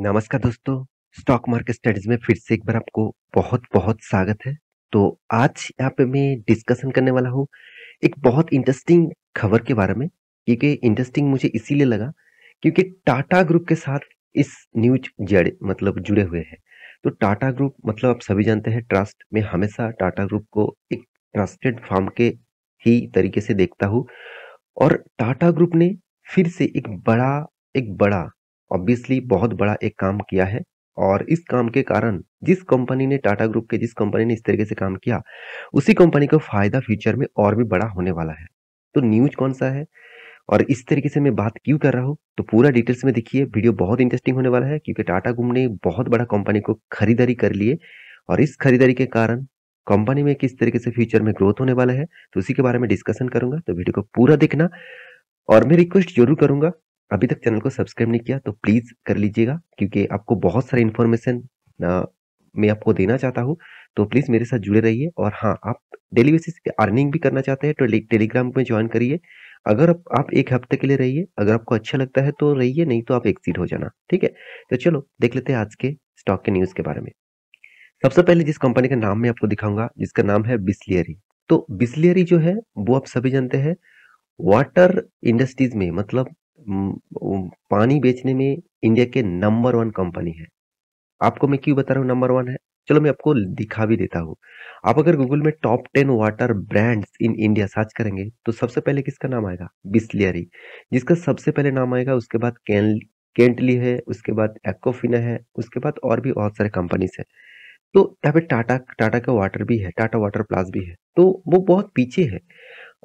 नमस्कार दोस्तों stock market studies में फिर से एक बार आपको बहुत बहुत स्वागत है तो आज यहाँ पे मैं डिस्कशन करने वाला हूँ एक बहुत इंटरेस्टिंग खबर के बारे में क्योंकि इंटरेस्टिंग मुझे इसीलिए लगा क्योंकि टाटा ग्रुप के साथ इस न्यूज जड़े मतलब जुड़े हुए हैं तो टाटा ग्रुप मतलब आप सभी जानते हैं ट्रस्ट में हमेशा टाटा ग्रुप को एक ट्रस्टेड फार्म के ही तरीके से देखता हूँ और टाटा ग्रुप ने फिर से एक बड़ा एक बड़ा ऑब्वियसली बहुत बड़ा एक काम किया है और इस काम के कारण जिस कंपनी ने टाटा ग्रुप के जिस कंपनी ने इस तरीके से काम किया उसी कंपनी को फायदा फ्यूचर में और भी बड़ा होने वाला है तो न्यूज कौन सा है और इस तरीके से मैं बात क्यों कर रहा हूँ तो पूरा डिटेल्स में देखिए वीडियो बहुत इंटरेस्टिंग होने वाला है क्योंकि टाटा ग्रुप ने बहुत बड़ा कंपनी को खरीदारी कर लिए और इस खरीदारी के कारण कंपनी में किस तरीके से फ्यूचर में ग्रोथ होने वाला है तो उसी के बारे में डिस्कशन करूंगा तो वीडियो को पूरा देखना और मैं रिक्वेस्ट जरूर करूंगा अभी तक चैनल को सब्सक्राइब नहीं किया तो प्लीज़ कर लीजिएगा क्योंकि आपको बहुत सारे इन्फॉर्मेशन मैं आपको देना चाहता हूँ तो प्लीज़ मेरे साथ जुड़े रहिए और हाँ आप डेली बेसिस पे अर्निंग भी करना चाहते हैं तो टेलीग्राम में ज्वाइन करिए अगर आप, आप एक हफ्ते के लिए रहिए अगर आपको अच्छा लगता है तो रहिए नहीं तो आप एक्सिट हो जाना ठीक है तो चलो देख लेते हैं आज के स्टॉक के न्यूज़ के बारे में सबसे पहले जिस कंपनी का नाम मैं आपको दिखाऊंगा जिसका नाम है बिस्लियरी तो बिस्लियरी जो है वो आप सभी जानते हैं वाटर इंडस्ट्रीज में मतलब पानी बेचने में इंडिया के नंबर वन कंपनी है आपको मैं क्यों बता रहा हूँ नंबर वन है चलो मैं आपको दिखा भी देता हूँ आप अगर गूगल में top ten water brands in India search करेंगे तो सबसे पहले किसका नाम आएगा बिस्लियरी जिसका सबसे पहले नाम आएगा उसके बाद कैन केंटली है उसके बाद एक्ोफिना है उसके बाद और भी बहुत सारे कंपनीज है तो यहाँ पे टाटा टाटा का वाटर भी है टाटा वाटर प्लास भी है तो वो बहुत पीछे है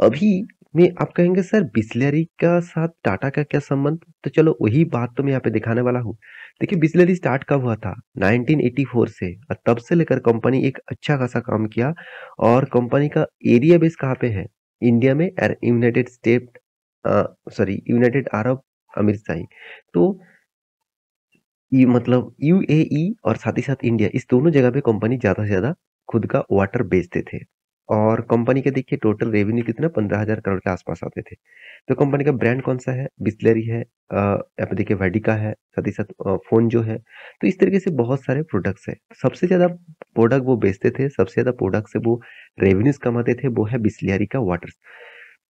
अभी में आप कहेंगे सर बिस्लरी का साथ टाटा का क्या संबंध तो चलो वही बात तो मैं यहाँ पे दिखाने वाला हूँ देखिए बिस्लरी स्टार्ट कब हुआ था 1984 से और तब से लेकर कंपनी एक अच्छा खासा काम किया और कंपनी का एरिया बेस कहाँ पे है इंडिया में United State sorry United Arab अमीरशाही तो ये मतलब यूएई और साथ ही साथ इंडिया इस दोनों जगह पे कंपनी ज़्यादा से ज़्यादा खुद का वाटर बेचते थे और कंपनी के देखिए टोटल रेवेन्यू कितना पंद्रह हज़ार करोड़ के आसपास आते थे तो कंपनी का ब्रांड कौन सा है बिस्लरी है यहाँ पे देखिए वेडिका है साथ ही साथ फ़ोन जो है तो इस तरीके से बहुत सारे प्रोडक्ट्स हैं सबसे ज़्यादा प्रोडक्ट वो बेचते थे सबसे ज़्यादा प्रोडक्ट से वो रेवेन्यूज कमाते थे वो है बिस्लरी का वाटर्स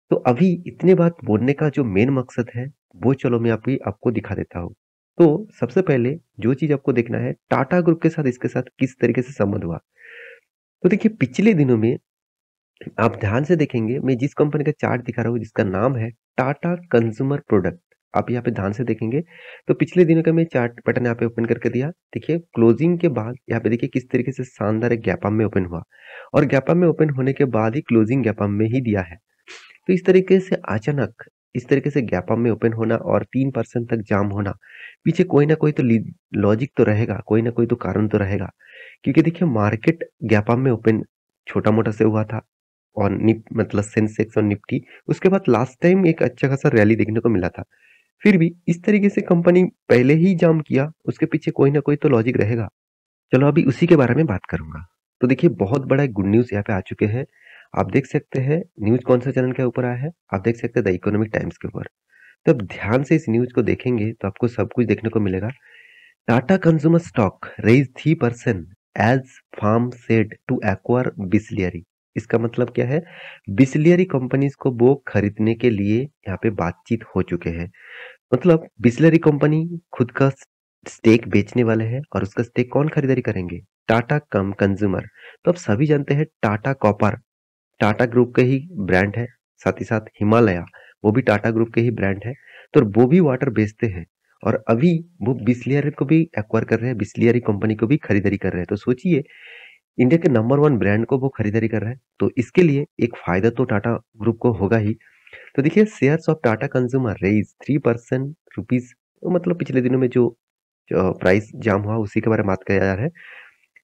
तो अभी इतने बात बोलने का जो मेन मकसद है वो चलो मैं आप आपको दिखा देता हूँ तो सबसे पहले जो चीज़ आपको देखना है टाटा ग्रुप के साथ इसके साथ किस तरीके से संबंध हुआ तो देखिए पिछले दिनों में आप ध्यान से देखेंगे मैं जिस कंपनी का चार्ट दिखा रहा हूँ जिसका नाम है टाटा कंज्यूमर प्रोडक्ट आप यहाँ पे ध्यान से देखेंगे तो पिछले दिनों का मैं चार्ट पैटर्न यहाँ पे ओपन करके दिया देखिए क्लोजिंग के बाद यहाँ पे देखिए किस तरीके से शानदार एक गैपअप में ओपन हुआ और गैपअप में ओपन होने के बाद ही क्लोजिंग गैपअप में ही दिया है तो इस तरीके से अचानक इस तरीके से गैपअप में ओपन होना और तीन परसेंट तक जाम होना पीछे कोई ना कोई तो लॉजिक तो रहेगा कोई ना कोई तो कारण तो रहेगा क्योंकि देखिये मार्केट गैपअप में ओपन छोटा मोटा से हुआ था और निप मतलब सेंसेक्स और निफ्टी उसके बाद लास्ट टाइम एक अच्छा खासा रैली देखने को मिला था फिर भी इस तरीके से कंपनी पहले ही जाम किया उसके पीछे कोई ना कोई तो लॉजिक रहेगा चलो अभी उसी के बारे में बात करूंगा तो देखिए बहुत बड़ा एक गुड न्यूज़ यहाँ पे आ चुके हैं आप देख सकते हैं न्यूज़ कौन सा चैनल के ऊपर आया है आप देख सकते हैं द इकोनॉमिक टाइम्स के ऊपर तो आप ध्यान से इस न्यूज़ को देखेंगे तो आपको सब कुछ देखने को मिलेगा Tata consumer stock rise three percent as firm set to acquire Bisleri इसका मतलब क्या है बिस्लियरी कंपनीज को वो खरीदने के लिए यहाँ पे बातचीत हो चुके हैं मतलब बिस्लियरी कंपनी खुद का स्टेक बेचने वाले हैं और उसका स्टेक कौन खरीदारी करेंगे टाटा कम कंज्यूमर तो आप सभी जानते हैं टाटा कॉपर टाटा ग्रुप का ही ब्रांड है साथ ही साथ हिमालया वो भी टाटा ग्रुप के ही ब्रांड है तो वो भी वाटर बेचते हैं और अभी वो बिस्लियरी को भी एक्वायर कर रहे हैं बिस्लियरी कंपनी को भी खरीदारी कर रहे हैं तो सोचिए इंडिया के नंबर वन ब्रांड को वो खरीदारी कर रहा है तो इसके लिए एक फायदा तो टाटा ग्रुप को होगा ही तो देखिए shares of Tata consumer rise three percent rupees तो मतलब पिछले दिनों में जो, जो प्राइस जाम हुआ उसी के बारे में बात किया जा रहा है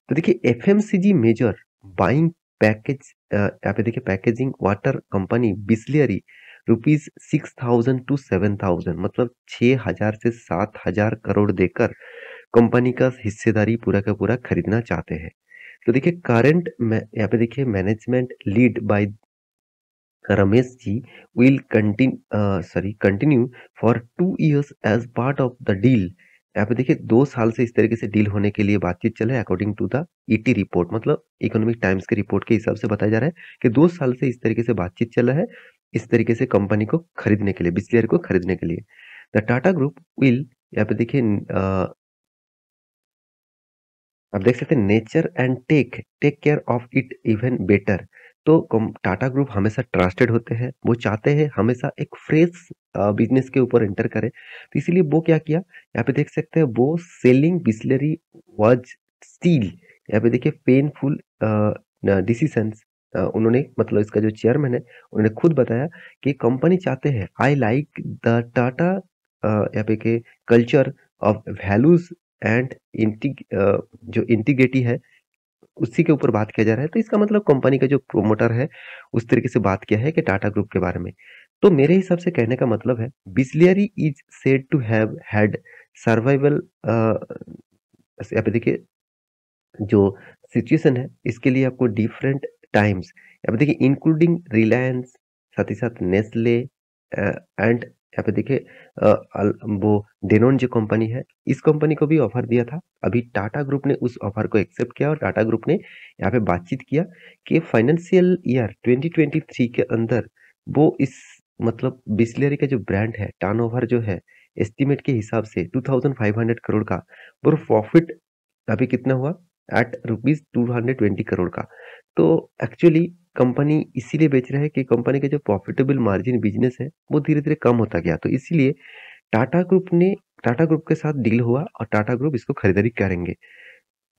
तो देखिए एफ मेजर बाइंग पैकेज यहाँ पे देखिए packaging water company Bisleri rupees six thousand to seven thousand मतलब छह हजार से सात हजार करोड़ देकर कंपनी का हिस्सेदारी पूरा का पूरा खरीदना चाहते हैं तो देखिए करंट यहाँ पे देखिए management lead by Ramesh ji will continue sorry continue for two years as part of the deal यहाँ पे देखिए दो साल से इस तरीके से डील होने के लिए बातचीत चल है according to the ET report मतलब इकोनॉमिक टाइम्स के रिपोर्ट के हिसाब से बताया जा रहा है कि दो साल से इस तरीके से बातचीत चल रहा है इस तरीके से कंपनी को खरीदने के लिए बिजलियर को खरीदने के लिए द टाटा ग्रुप विल यहाँ पे देखिए uh, आप देख सकते हैं nature and take take care of it even better तो टाटा ग्रुप हमेशा ट्रस्टेड होते हैं वो चाहते हैं हमेशा एक फ्रेश बिजनेस के ऊपर एंटर करें तो इसीलिए वो क्या किया यहाँ पे देख सकते हैं वो सेलिंग बिस्लरी वॉज स्टील यहाँ पे देखिए पेनफुल डिसीशंस उन्होंने मतलब इसका जो चेयरमैन है उन्होंने खुद बताया कि कंपनी चाहते हैं आई लाइक द टाटा यहाँ पे के culture of values and integ जो इंटीग्रेटी है उसी के ऊपर बात किया जा रहा है तो इसका मतलब कंपनी का जो प्रोमोटर है उस तरीके से बात किया है कि टाटा ग्रुप के बारे में तो मेरे हिसाब से कहने का मतलब है Bisleri is said to have had survival देखिए जो सिचुएशन है इसके लिए आपको डिफरेंट टाइम्स देखिए इंक्लूडिंग रिलायंस साथ ही साथ नेस्ले एंड यहाँ पे देखिए वो डेनोन जो कंपनी है इस कंपनी को भी ऑफर दिया था अभी टाटा ग्रुप ने उस ऑफर को एक्सेप्ट किया और टाटा ग्रुप ने यहाँ पे बातचीत किया कि फाइनेंशियल ईयर 2023 के अंदर वो इस मतलब बिस्लेरी का जो ब्रांड है टर्न जो है एस्टिमेट के हिसाब से टू करोड़ का और प्रॉफिट अभी कितना हुआ एट रुपीज़ टू करोड़ का तो एक्चुअली कंपनी इसीलिए बेच रहा है कि कंपनी का जो प्रॉफिटेबल मार्जिन बिजनेस है वो धीरे धीरे कम होता गया तो इसीलिए टाटा ग्रुप ने टाटा ग्रुप के साथ डील हुआ और टाटा ग्रुप इसको खरीदारी करेंगे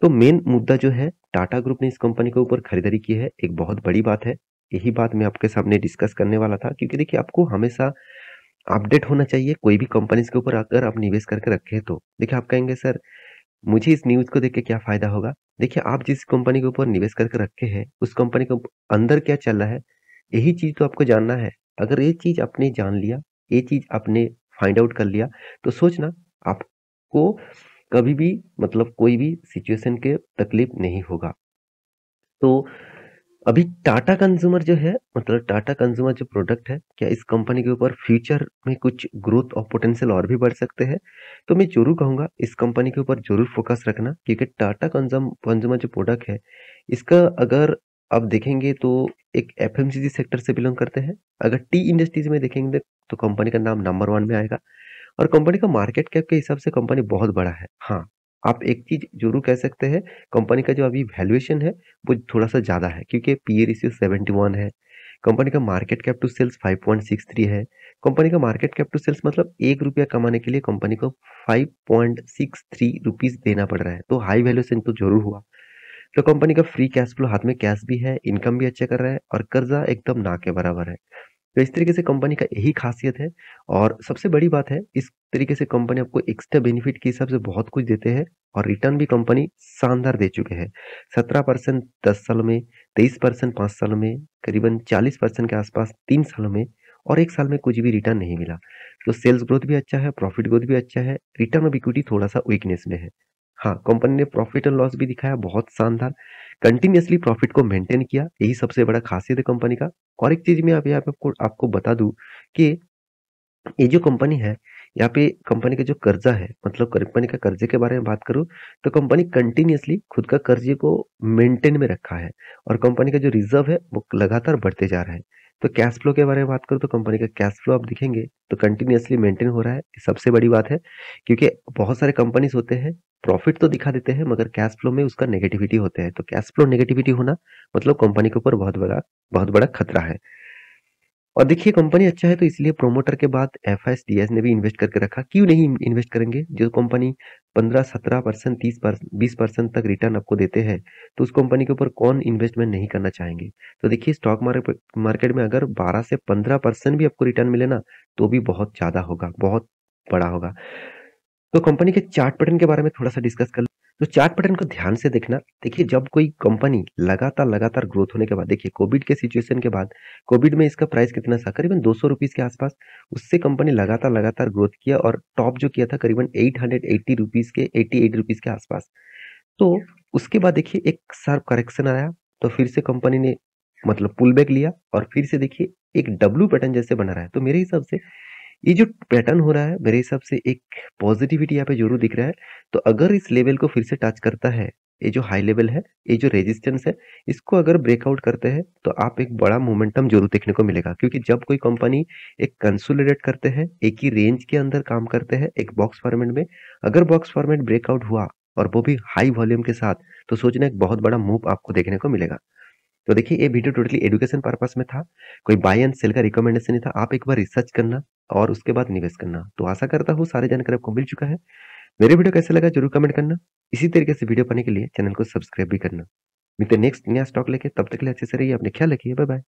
तो मेन मुद्दा जो है टाटा ग्रुप ने इस कंपनी के ऊपर खरीदारी की है एक बहुत बड़ी बात है यही बात मैं आपके सामने डिस्कस करने वाला था क्योंकि देखिए आपको हमेशा अपडेट होना चाहिए कोई भी कंपनीज के ऊपर अगर आप निवेश करके रखे तो देखिए आप कहेंगे सर मुझे इस न्यूज़ को देख के क्या फ़ायदा होगा देखिए आप जिस कंपनी के ऊपर निवेश करके रखे हैं उस कंपनी के अंदर क्या चल रहा है यही चीज़ तो आपको जानना है अगर ये चीज़ आपने जान लिया ये चीज़ आपने फाइंड आउट कर लिया तो सोचना आपको कभी भी मतलब कोई भी सिचुएशन के तकलीफ नहीं होगा तो अभी टाटा कंज्यूमर जो है मतलब टाटा कंज्यूमर जो प्रोडक्ट है क्या इस कंपनी के ऊपर फ्यूचर में कुछ ग्रोथ और पोटेंशियल और भी बढ़ सकते हैं तो मैं जरूर कहूँगा इस कंपनी के ऊपर जरूर फोकस रखना क्योंकि टाटा कंज्यूम कंज्यूमर जो प्रोडक्ट है इसका अगर आप देखेंगे तो एक एफ सेक्टर से बिलोंग करते हैं अगर टी इंडस्ट्रीज में देखेंगे तो कंपनी का नाम नंबर वन में आएगा और कंपनी का मार्केट कैप के हिसाब से कंपनी बहुत बड़ा है हाँ आप एक चीज जरूर कह सकते हैं कंपनी का जो अभी वैल्यूएशन है वो थोड़ा सा ज़्यादा है क्योंकि P E ratio seventy one है कंपनी का market cap to sales five point six three है कंपनी का मार्केट कैप टू सेल्स मतलब एक रुपया कमाने के लिए कंपनी को five point six three rupees देना पड़ रहा है तो हाई वैल्यूएशन तो जरूर हुआ तो कंपनी का फ्री कैश फ्लो हाथ में कैश भी है इनकम भी अच्छा कर रहा है और कर्जा एकदम ना के बराबर है तो इस तरीके से कंपनी का यही खासियत है और सबसे बड़ी बात है इस तरीके से कंपनी आपको एक्स्ट्रा बेनिफिट के हिसाब से बहुत कुछ देते हैं और रिटर्न भी कंपनी शानदार दे चुके हैं सत्रह परसेंट दस साल में तेईस परसेंट पाँच साल में करीबन चालीस परसेंट के आसपास तीन साल में और एक साल में कुछ भी रिटर्न नहीं मिला तो सेल्स ग्रोथ भी अच्छा है प्रॉफिट ग्रोथ भी अच्छा है रिटर्न ऑफ इक्विटी थोड़ा सा वीकनेस में है हाँ कंपनी ने प्रॉफिट एंड लॉस भी दिखाया बहुत शानदार कंटिन्यूसली प्रॉफिट को मेंटेन किया यही सबसे बड़ा खासियत है कंपनी का और एक चीज मैं आप यहाँ पे आपको आपको बता दूं कि ये जो कंपनी है यहाँ पे कंपनी का जो कर्जा है मतलब कंपनी का कर्जे के बारे में बात करूँ तो कंपनी कंटिन्यूसली खुद का कर्जे को मेंटेन में रखा है और कंपनी का जो रिजर्व है वो लगातार बढ़ते जा रहा है तो कैश फ्लो के बारे में बात करूँ तो कंपनी का कैश फ्लो आप देखेंगे तो कंटिन्यूसली मेंटेन हो रहा है सबसे बड़ी बात है क्योंकि बहुत सारे कंपनीज होते हैं प्रॉफिट तो दिखा देते हैं मगर कैश फ्लो में उसका नेगेटिविटी होते हैं तो कैश फ्लो नेगेटिविटी होना मतलब कंपनी के ऊपर बहुत बड़ा बहुत बड़ा खतरा है और देखिए कंपनी अच्छा है तो इसलिए प्रोमोटर के बाद एफ ने भी इन्वेस्ट करके रखा क्यों नहीं इन्वेस्ट करेंगे जो कंपनी पंद्रह सत्रह परसेंट तीस बीस परसेंट तक रिटर्न आपको देते हैं तो उस कंपनी के ऊपर कौन इन्वेस्टमेंट नहीं करना चाहेंगे तो देखिए स्टॉक मार्केट में अगर बारह से पंद्रह परसेंट भी आपको रिटर्न मिले ना तो भी बहुत ज़्यादा होगा बहुत बड़ा होगा तो कंपनी के चार्ट पैटर्न के बारे में थोड़ा सा डिस्कस कर तो चार्ट पैटर्न को ध्यान से देखना देखिए जब कोई कंपनी लगातार लगातार ग्रोथ होने के बाद देखिए कोविड के सिचुएशन के बाद कोविड में इसका प्राइस कितना था करीबन दो सौ के आसपास उससे कंपनी लगातार लगातार ग्रोथ किया और टॉप जो किया था करीबन एट हंड्रेड एट्टी रुपीज़ के एट्टी एट रुपीज़ के आसपास तो उसके बाद देखिए एक सार करेक्शन आया तो फिर से कंपनी ने मतलब पुल बैक लिया और फिर से देखिए एक डब्लू पैटर्न जैसे बना रहा है तो मेरे हिसाब से ये जो पैटर्न हो रहा है मेरे हिसाब से एक पॉजिटिविटी यहाँ पे जरूर दिख रहा है तो अगर इस लेवल को फिर से टच करता है ये जो हाई लेवल है ये जो रेजिस्टेंस है इसको अगर ब्रेकआउट करते हैं तो आप एक बड़ा मोमेंटम जरूर देखने को मिलेगा क्योंकि जब कोई कंपनी एक कंसोलिडेट करते हैं एक ही रेंज के अंदर काम करते हैं एक बॉक्स फॉर्मेट में अगर बॉक्स फॉर्मेट ब्रेकआउट हुआ और वो भी हाई वॉल्यूम के साथ तो सोचना एक बहुत बड़ा मूव आपको देखने को मिलेगा तो देखिए ये वीडियो टोटली एडुकेशन पर्पस में था कोई बाय एंड सेल का रिकमेंडेशन नहीं था आप एक बार रिसर्च करना और उसके बाद निवेश करना तो आशा करता हूँ सारे जानकारी आपको मिल चुका है मेरे वीडियो कैसे लगा जरूर कमेंट करना इसी तरीके से वीडियो पाने के लिए चैनल को सब्सक्राइब भी करना मिलते नेक्स्ट नया स्टॉक लेके तब तक के लिए अच्छे से रहिए अपने ख्याल रखिए बाय बाय